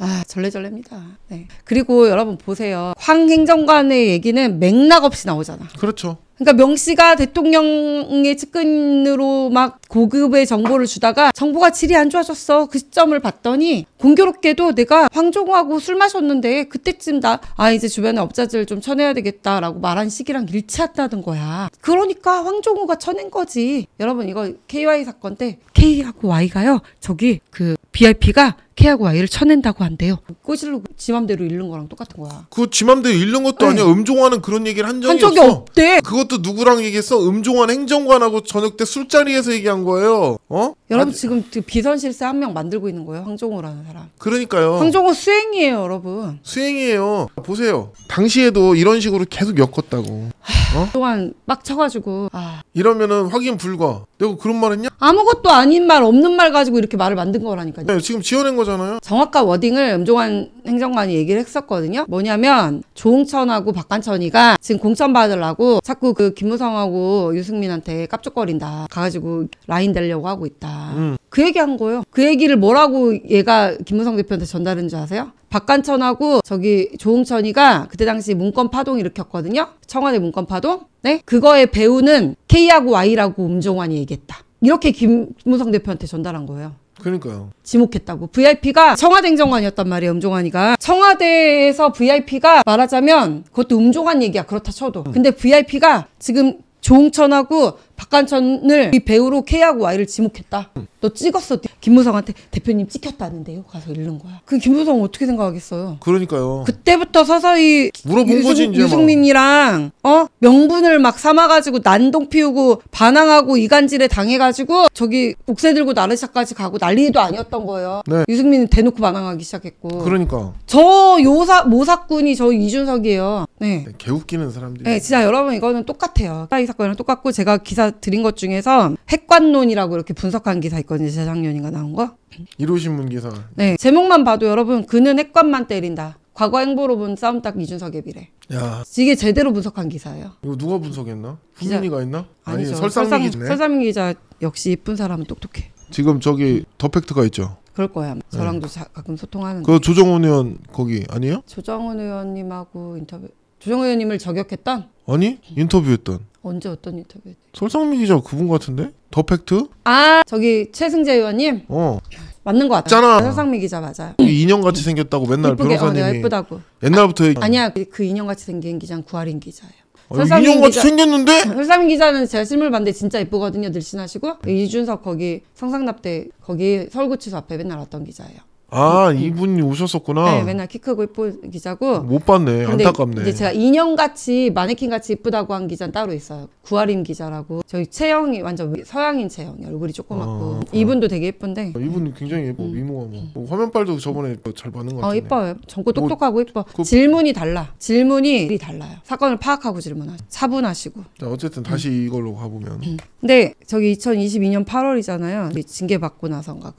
Speaker 2: 아, 절레절레입니다. 네. 그리고 여러분 보세요. 황 행정관의 얘기는 맥락 없이 나오잖아. 그렇죠. 그러니까 명 씨가 대통령의 측근으로 막 고급의 정보를 주다가 정보가 질이 안 좋아졌어. 그 시점을 봤더니 공교롭게도 내가 황종호하고 술 마셨는데 그때쯤 나 아 이제 주변에 업자들 좀 쳐내야 되겠다라고 말한 시기랑 일치한다는 거야. 그러니까 황종호가 쳐낸 거지. 여러분 이거 KY 사건 때 K하고 Y가요. 저기 그 VIP가 케하고 아이를 쳐낸다고 한대요. 꼬질로지 맘대로 잃는 거랑 똑같은 거야.
Speaker 1: 그지 맘대로 잃는 것도 네. 아니야. 음종환은 그런 얘기를 한 적이, 한 적이 없어. 없대. 그것도 누구랑 얘기했어? 음종환 행정관하고 저녁 때 술자리에서
Speaker 2: 얘기한 거예요. 어? 여러분 아, 지금 그 비선실세 한 명 만들고 있는 거예요. 황종호라는 사람. 그러니까요. 황종호 수행이에요, 여러분.
Speaker 1: 수행이에요. 보세요. 당시에도 이런 식으로 계속 엮었다고.
Speaker 2: 어? 그동안 막 쳐가지고. 아.
Speaker 1: 이러면은 확인 불가. 내가
Speaker 2: 그런 말 했냐? 아무것도 아닌 말 없는 말 가지고 이렇게 말을 만든 거라니까요.
Speaker 1: 네, 지금 지어낸 거잖아요.
Speaker 2: 정확한 워딩을 음종환 행정관이 얘기를 했었거든요. 뭐냐면 조홍천하고 박관천이가 지금 공천 받으려고 자꾸 그 김무성하고 유승민한테 깝죽거린다. 가가지고 라인 되려고 하고 있다. 음. 그 얘기한 거예요. 그 얘기를 뭐라고 얘가 김무성 대표한테 전달한 줄 아세요? 박관천하고 저기 조홍천이가 그때 당시 문건 파동 일으켰거든요. 청와대 문건 파동. 네? 그거의 배우는 K하고 Y라고 음종환이 얘기했다. 이렇게 김무성 대표한테 전달한 거예요. 그러니까요. 지목했다고. VIP가 청와대 행정관이었단 말이에요, 음종환이가. 청와대에서 VIP가 말하자면 그것도 음종환 얘기야, 그렇다 쳐도. 근데 VIP가 지금 종천하고 박관천을 이 배우로 K하고 Y를 지목했다. 음. 너 찍었어. 김무성한테 대표님 찍혔다는데요. 가서 읽는 거야. 그 김무성 어떻게 생각하겠어요?
Speaker 1: 그러니까요.
Speaker 2: 그때부터 서서히 물어본 유승, 거지 이제 유승민이랑 어 명분을 막 삼아가지고 난동 피우고 반항하고 이간질에 당해가지고 저기 옥새 들고 나르샤까지 가고 난리도 아니었던 거예요. 네. 유승민은 대놓고 반항하기 시작했고. 그러니까. 저 요사 모사꾼이 저 이준석이에요.
Speaker 1: 네. 네 개웃기는 사람들. 이 네,
Speaker 2: 진짜 여러분 이거는 똑같아요. 이 사건이랑 똑같고 제가 기사 드린 것 중에서 핵관론이라고 이렇게 분석한 기사 있거든요. 재작년인가 나온 거.
Speaker 1: 이로신문 기사.
Speaker 2: 네. 제목만 봐도 여러분 그는 핵관만 때린다. 과거 행보로 본 싸움 딱 이준석의 비례. 야. 이게 제대로 분석한 기사예요.
Speaker 1: 이거 누가 분석했나? 후민이가 했나? 아니설상 기자. 설상
Speaker 2: 기자 역시 이쁜 사람은 똑똑해.
Speaker 1: 지금 저기 더 팩트가 있죠. 그럴 거야. 네. 저랑도 자,
Speaker 2: 가끔 소통하는. 그
Speaker 1: 조정훈 의원 거기 아니에요?
Speaker 2: 조정훈 의원님하고 인터뷰. 조정훈 의원님을 저격했던?
Speaker 1: 아니 인터뷰했던.
Speaker 2: 언제 어떤 인터뷰?
Speaker 1: 설상민 기자 그분 같은데? 더 팩트?
Speaker 2: 아 저기 최승재 의원님. 어. 맞는 거 같잖아. 설상민 기자 맞아요.
Speaker 1: 인형 같이 생겼다고 맨날 예쁘게, 어, 변호사님이. 어, 예쁘다고. 옛날부터 아,
Speaker 2: 아니야 그, 그 인형 같이 생긴 기자는 구하린 기자예요.
Speaker 1: 설상민 어, 인형 같이
Speaker 2: 생겼는데? 설상민 어, 기자는 제가 실물 봤는데 진짜 예쁘거든요. 늘씬하시고 음. 이준석 거기 성상납대 거기 서울구치소 앞에 맨날 왔던 기자예요.
Speaker 1: 아 음. 이분이 오셨었구나. 네, 맨날
Speaker 2: 키 크고 이쁜 기자고.
Speaker 1: 못 봤네. 안타깝네. 이제 제가
Speaker 2: 인형 같이 마네킹 같이 이쁘다고 한 기자는 따로 있어요. 구아림 기자라고. 저희 체형이 완전 서양인 체형. 얼굴이 조그맣고. 아, 네. 이분도 되게 예쁜데.
Speaker 1: 아, 이분 굉장히 예뻐. 음. 미모가 뭐. 뭐 화면빨도 저번에 뭐 잘 받는 것 같아. 어 이뻐요.
Speaker 2: 젊고 뭐 똑똑하고 이뻐. 그... 질문이 달라. 질문이 달라요. 사건을 파악하고 질문하고 차분하시고.
Speaker 1: 자, 어쨌든 다시 음. 이걸로 가보면. 음.
Speaker 2: 근데 저기 2022년 8월이잖아요. 징계 받고 나선가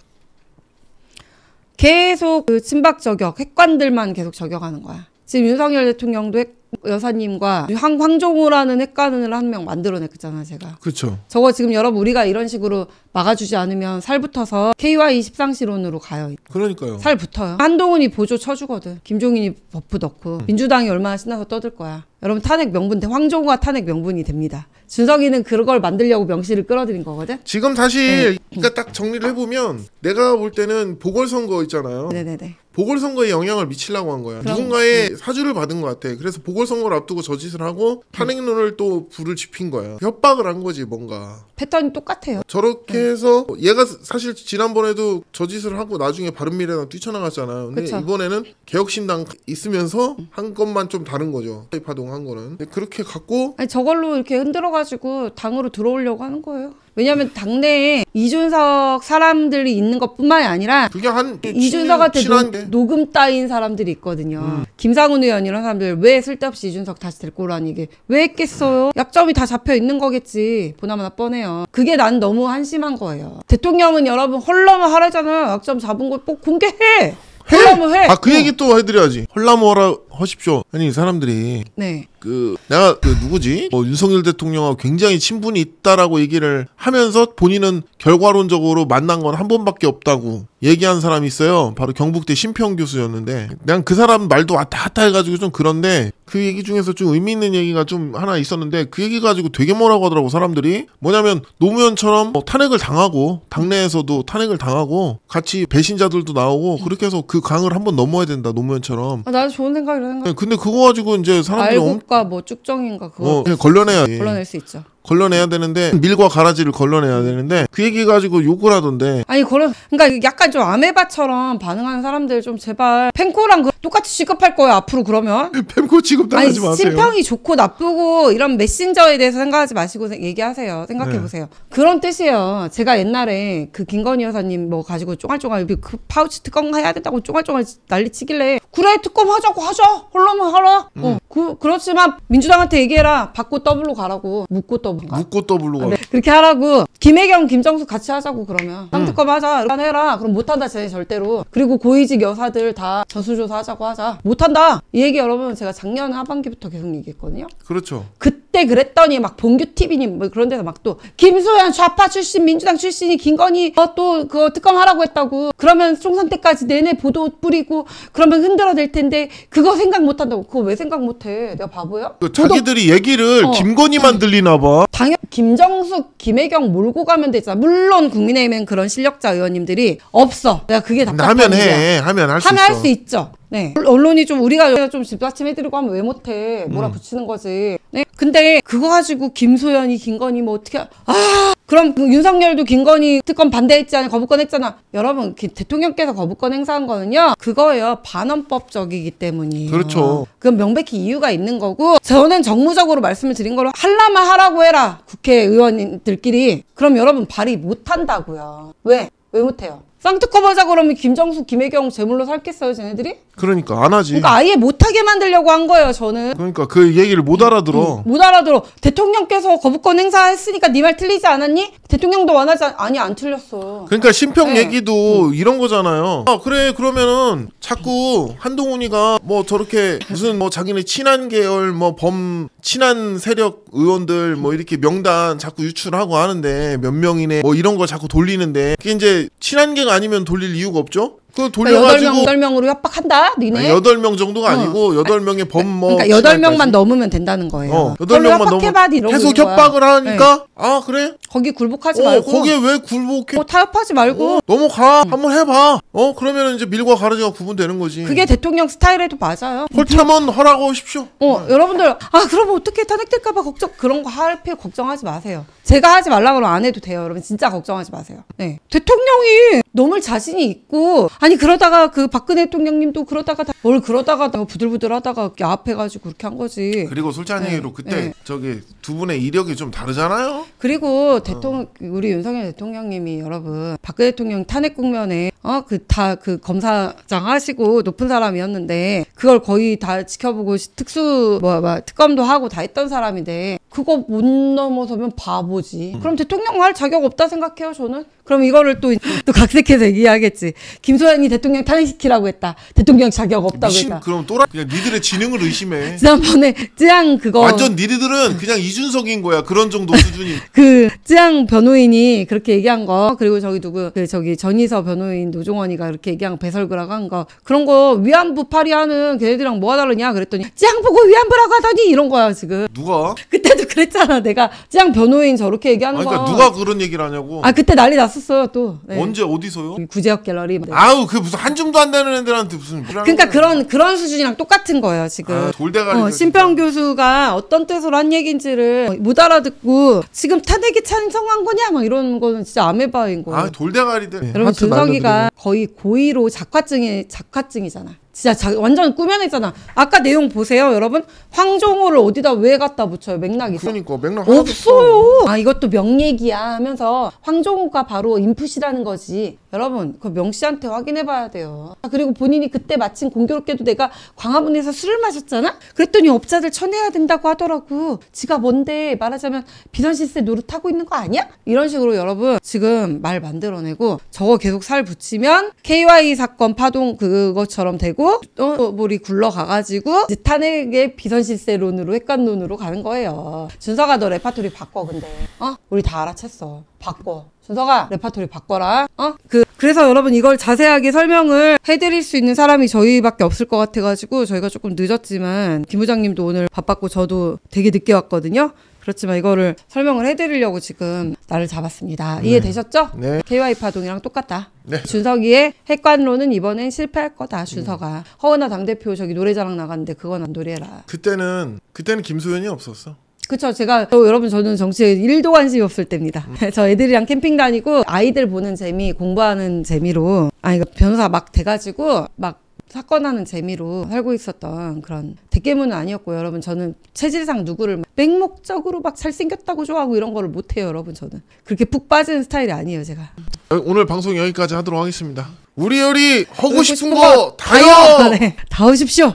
Speaker 2: 계속 그 친박 저격, 핵관들만 계속 저격하는 거야. 지금 윤석열 대통령도 했, 여사님과 황, 황종우라는 핵관을 한 명 만들어냈잖아 제가. 그렇죠. 저거 지금 여러분 우리가 이런 식으로 막아주지 않으면 살 붙어서 KY 2 3시론으로 가요.
Speaker 1: 그러니까요. 살
Speaker 2: 붙어요. 한동훈이 보조 쳐주거든. 김종인이 버프 넣고 음. 민주당이 얼마나 신나서 떠들 거야. 여러분 탄핵 명분 황종우가 탄핵 명분이 됩니다. 준석이는 그걸 만들려고 명시를 끌어들인 거거든. 지금 사실 네.
Speaker 1: 그러니까 딱 정리를 해보면 내가 볼 때는 보궐선거 있잖아요. 네네네. 보궐선거에 영향을 미치려고 한 거야. 누군가의 네. 사주를 받은 것 같아. 그래서 보궐선거를 앞두고 저 짓을 하고 네. 탄핵론을 또 불을 지핀 거야. 협박을 한 거지 뭔가. 패턴이 똑같아요. 저렇게 네. 해서 얘가 사실 지난번에도 저 짓을 하고 나중에 바른미래당 뛰쳐나갔잖아. 근데 그쵸. 이번에는 개혁신당 있으면서 음. 한 것만 좀 다른 거죠. 파동한 거는. 그렇게 갖고
Speaker 2: 아니 저걸로 이렇게 흔들어가지고 당으로 들어오려고 하는 거예요. 왜냐하면 당내에 이준석 사람들이 있는 것뿐만이 아니라 그게 한 이준석한테 노, 금 따인 사람들이 있거든요. 음. 김상훈 의원 이런 사람들 왜 쓸데없이 이준석 다시 될거고라는 이게 왜 했겠어요? 약점이 다 잡혀 있는 거겠지. 보나마나 뻔해요. 그게 난 너무 한심한 거예요. 대통령은 여러분 헐러면 하라잖아요. 약점 잡은 걸 꼭 공개해. 해? 헐라면 해. 아그 어. 얘기
Speaker 1: 또 해드려야지. 헐라면 하라 하십시오. 아니 사람들이 네. 그 내가 그 누구지? 뭐 윤석열 대통령하고 굉장히 친분이 있다라고 얘기를 하면서 본인은 결과론적으로 만난 건 한 번밖에 없다고 얘기한 사람이 있어요. 바로 경북대 심평 교수였는데 난 그 사람 말도 왔다 갔다 해가지고 좀 그런데 그 얘기 중에서 좀 의미 있는 얘기가 좀 하나 있었는데 그 얘기 가지고 되게 뭐라고 하더라고 사람들이 뭐냐면 노무현처럼 뭐 탄핵을 당하고 당내에서도 탄핵을 당하고 같이 배신자들도 나오고 그렇게 해서 그 강을 한 번 넘어야 된다 노무현처럼 아,
Speaker 2: 나도 좋은 생각이라 생각.
Speaker 1: 근데 그거 가지고 이제 사람들이 알곡과
Speaker 2: 엄... 뭐 쭉정인가 그거 어, 뭐, 예, 걸려내야 걸러낼 수 있죠.
Speaker 1: 걸러내야 되는데 밀과 가라지를 걸러내야 되는데 그 얘기 가지고 욕을 하던데
Speaker 2: 아니 그런 그러니까 약간 좀 아메바처럼 반응하는 사람들 좀 제발 펜코랑 그, 똑같이 취급할 거예요 앞으로 그러면 펜코 취급 당하지 마세요 심평이 좋고 나쁘고 이런 메신저에 대해서 생각하지 마시고 얘기하세요 생각해 보세요 네. 그런 뜻이에요 제가 옛날에 그 김건희 여사님 뭐 가지고 쫑알쫑알 그 파우치 특검 해야 된다고 쫑알쫑알 난리 치길래 그래 특검 하자고 하자 홀로면 하라 어, 음. 어, 그, 그렇지만 민주당한테 얘기해라 받고 더블로 가라고 묻고 더블 건가?
Speaker 1: 묻고 더블로 가. 아, 네.
Speaker 2: 그렇게 하라고. 김혜경, 김정숙 같이 하자고 그러면. 쌍특검 음. 하자. 안 해라. 그럼 못한다 쟤네 절대로. 그리고 고위직 여사들 다 전수조사 하자고 하자. 못한다. 이 얘기 여러분 제가 작년 하반기부터 계속 얘기했거든요.
Speaker 1: 그렇죠. 그
Speaker 2: 그때 그랬더니 막 본규 TV님 뭐 그런 데서 막 또 김소연 좌파 출신 민주당 출신이 김건희 어, 또그 특검 하라고 했다고 그러면 총선 때까지 내내 보도 뿌리고 그러면 흔들어 낼 텐데 그거 생각 못 한다고 그거 왜 생각 못 해? 내가 바보야? 그 자기들이
Speaker 1: 얘기를 어. 김건희만 들리나 봐. 당연
Speaker 2: 김정숙, 김혜경 몰고 가면 되잖아. 물론 국민의힘엔 그런 실력자 의원님들이 없어. 내가 그게 답답한 하면 해. 거야. 하면 할수 하면 할 수 있죠. 네. 언론이 좀 우리가 좀 집받침해드리고 하면 왜 못해? 뭐라 음. 붙이는 거지. 네. 근데 그거 가지고 김소연이 김건희 뭐 어떻게 아 그럼 그 윤석열도 김건희 특검 반대했잖아요. 거부권 했잖아. 여러분 그 대통령께서 거부권 행사한 거는요. 그거예요. 반헌법적이기 때문이에요. 그렇죠. 그건 명백히 이유가 있는 거고 저는 정무적으로 말씀을 드린 걸로 할라면 하라고 해라. 국회의원들끼리. 그럼 여러분 발의 못한다고요. 왜? 왜 못해요? 쌍특검 하자 그러면 김정수, 김혜경 제물로 살겠어요, 쟤네들이?
Speaker 1: 그러니까 안 하지. 그러니까
Speaker 2: 아예 못하게 만들려고 한 거예요, 저는.
Speaker 1: 그러니까 그 얘기를 못 알아들어. 음,
Speaker 2: 못 알아들어. 대통령께서 거부권 행사했으니까 네 말 틀리지 않았니? 대통령도 원하지 않...
Speaker 1: 아니 안 틀렸어. 그러니까 심평 네. 얘기도 음. 이런 거잖아요. 아 그래 그러면은 자꾸 한동훈이가 뭐 저렇게 무슨 뭐 자기네 친한 계열 뭐 범 친한 세력 의원들 뭐 이렇게 명단 자꾸 유출하고 하는데 몇 명이네 뭐 이런 걸 자꾸 돌리는데 그게 이제 친한 계가 아니면 돌릴 이유가 없죠. 그 돌려가지고 그러니까
Speaker 2: 8명, 으로 협박한다. 니네. 여덟
Speaker 1: 명 정도가 어. 아니고 여덟 명의 범뭐 그러니까 여덟
Speaker 2: 명만 넘으면 된다는 거예요. 어, 여덟 명만 넘협박 계속 있는 거야. 협박을 하니까 네.
Speaker 1: 아 그래? 거기 굴복하지 어, 말고 거기에 왜 굴복해? 어, 타협하지 말고 어, 넘어가 한번 해봐 어 그러면 이제 밀과 가르지가 구분되는 거지 그게
Speaker 2: 대통령 스타일에도 맞아요
Speaker 1: 그렇다면 음. 하라고 오십시오 어 네. 여러분들 아 그러면
Speaker 2: 어떻게 탄핵될까봐 걱정 그런 거 할 필요 걱정하지 마세요 제가 하지 말라고 안 해도 돼요 여러분 진짜 걱정하지 마세요 네 대통령이 너무 자신이 있고 아니 그러다가 그 박근혜 대통령님도 그러다가 다, 뭘 그러다가 다 부들부들하다가 야합해가지고 그렇게 한 거지 그리고
Speaker 1: 솔직한 네. 얘기로 그때 네. 저기 두 분의 이력이 좀 다르잖아요
Speaker 2: 그리고 어. 대통령 우리 윤석열 대통령님이 여러분 박근혜 대통령 탄핵 국면에 어 그 다그 그 검사장 하시고 높은 사람이었는데 그걸 거의 다 지켜보고 특수 뭐야 뭐, 특검도 하고 다 했던 사람인데 그거 못 넘어서면 바보지. 음. 그럼 대통령 할 자격 없다 생각해요 저는. 그럼 이거를 또, 또 각색해서 얘기하겠지. 김소연이 대통령 탄핵시키라고 했다. 대통령 자격 없다고 미심, 했다. 그럼
Speaker 1: 또라, 그냥 니들의 지능을 의심해. 지난번에
Speaker 2: 쯔양 그거. 완전
Speaker 1: 니들은 그냥 이준석인 거야. 그런 정도 수준이.
Speaker 2: 그 쯔양 변호인이 그렇게 얘기한 거, 그리고 저기 누구, 그 저기 전희서 변호인 노종원이가 그렇게 얘기한 거, 배설그라고 한 거, 그런 거 위안부 파리하는 걔네들이랑 뭐가 다르냐 그랬더니 쯔양 보고 위안부라고 하더니 이런 거야, 지금. 누가? 그때도 그랬잖아. 내가 짱 변호인 저렇게 얘기하는 아니, 그러니까 거. 누가
Speaker 1: 그런 얘기를 하냐고. 아 그때 난리
Speaker 2: 났었어요 또. 네. 언제
Speaker 1: 어디서요? 그 구제역 갤러리. 네. 아우 그 무슨 한 줌도 안 되는 애들한테 무슨. 그러니까
Speaker 2: 그런 그런 수준이랑 똑같은 거예요 지금. 아, 돌대가리. 어, 심평 교수가 어떤 뜻으로 한얘긴지를못 알아듣고 지금 탄핵이 찬성한 거냐 막 이런 거는 진짜 아메바인 거예요. 아 돌대가리들. 여러분 준석이가 거의 고의로 작화증이 작화증이잖아. 진짜 자, 완전 꾸며냈잖아. 아까 내용 보세요, 여러분. 황종호를 어디다 왜 갖다 붙여요? 맥락이
Speaker 1: 있어? 그러니까 맥락
Speaker 2: 하 없어요. 아 이것도 명 얘기야 하면서 황종호가 바로 인풋이라는 거지. 여러분, 그 명 씨한테 확인해봐야 돼요. 아, 그리고 본인이 그때 마침 공교롭게도 내가 광화문에서 술을 마셨잖아. 그랬더니 업자들 쳐내야 된다고 하더라고. 지가 뭔데 말하자면 비선 실세 노릇하고 있는 거 아니야? 이런 식으로 여러분 지금 말 만들어내고 저거 계속 살 붙이면 KY 사건 파동 그것처럼 되고. 가또 어? 어, 물이 굴러가가지고 이 탄핵의 비선실세론으로 횟관론으로 가는 거예요 준서가 너 레파토리 바꿔 근데 어? 우리 다 알아챘어 바꿔 준서가 레파토리 바꿔라 어? 그 그래서 여러분 이걸 자세하게 설명을 해드릴 수 있는 사람이 저희밖에 없을 것 같아가지고 저희가 조금 늦었지만 김 부장님도 오늘 바빴고 저도 되게 늦게 왔거든요 그렇지만 이거를 설명을 해드리려고 지금 나를 잡았습니다. 네. 이해되셨죠? 네. KY 파동이랑 똑같다. 네. 준석이의 핵관론은 이번엔 실패할 거다. 네. 준서가 음. 허은아 당대표 저기 노래자랑 나갔는데 그건 안 노래라.
Speaker 1: 그때는 그때는 김소연이 없었어.
Speaker 2: 그쵸. 제가 또 여러분 저는 정치에 일도 관심이 없을 때입니다. 음. 저 애들이랑 캠핑 다니고 아이들 보는 재미, 공부하는 재미로 아 이거 변호사 막 돼가지고 막 사건하는 재미로 살고 있었던 그런 대깨문은 아니었고 여러분 저는 체질상 누구를 맹목적으로 막 잘생겼다고 좋아하고 이런 거를 못해요 여러분 저는 그렇게 푹 빠지는 스타일이 아니에요
Speaker 1: 제가 아, 오늘 방송 여기까지 하도록 하겠습니다 우리 열이 하고 싶은 거 다요 네, 다 오십시오